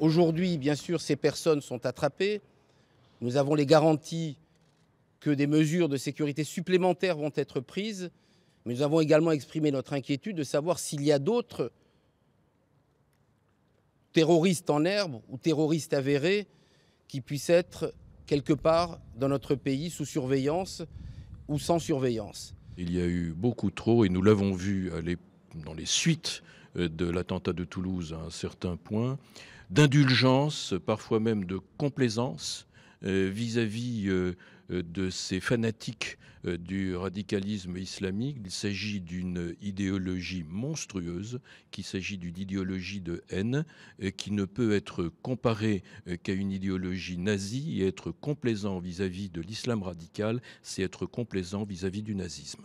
Aujourd'hui, bien sûr, ces personnes sont attrapées. Nous avons les garanties que des mesures de sécurité supplémentaires vont être prises. Mais nous avons également exprimé notre inquiétude de savoir s'il y a d'autres terroristes en herbe ou terroristes avérés qui puissent être quelque part dans notre pays sous surveillance ou sans surveillance. Il y a eu beaucoup trop, et nous l'avons vu euh, dans les suites euh, de l'attentat de Toulouse à un certain point, d'indulgence, parfois même de complaisance euh, vis-à-vis euh, de ces fanatiques du radicalisme islamique. Il s'agit d'une idéologie monstrueuse, qu'il s'agit d'une idéologie de haine qui ne peut être comparée qu'à une idéologie nazie et être complaisant vis à -vis de l'islam radical, c'est être complaisant vis à -vis du nazisme.